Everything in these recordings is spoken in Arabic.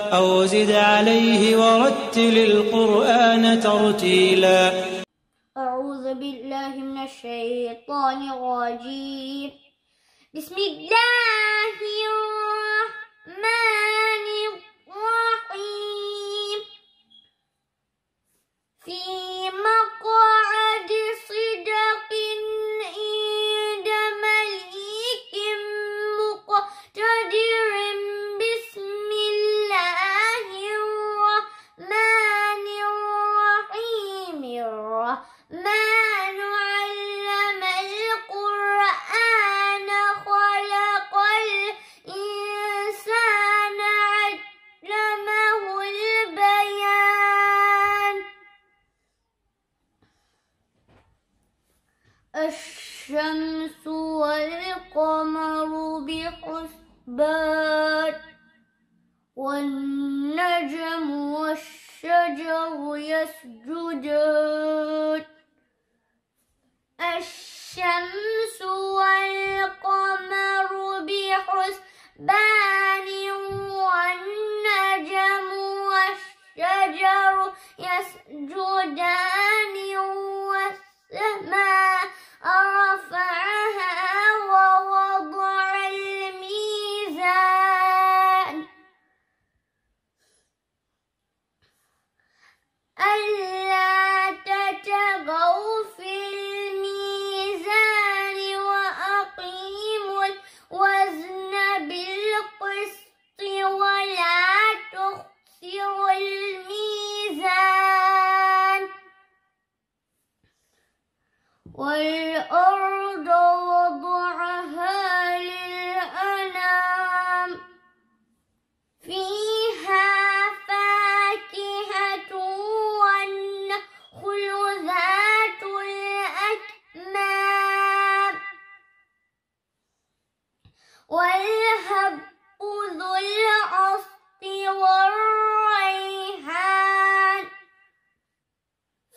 أو زد عليه ورتل القرآن ترتيلا أعوذ بالله من الشيطان الرجيم بسم الله الشمس والقمر بحسبان والنجم والشجر يسجدان الشمس والقمر بحسبان والنجم والشجر يسجدان والسماء والأرض وضعها للأنام فيها فاكهة والنخل ذات الأكمام والهب ذو العصف والريحان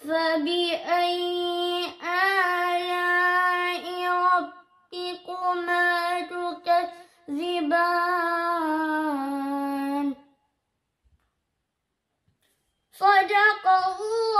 فبأي ربكما تكذبان صدق الله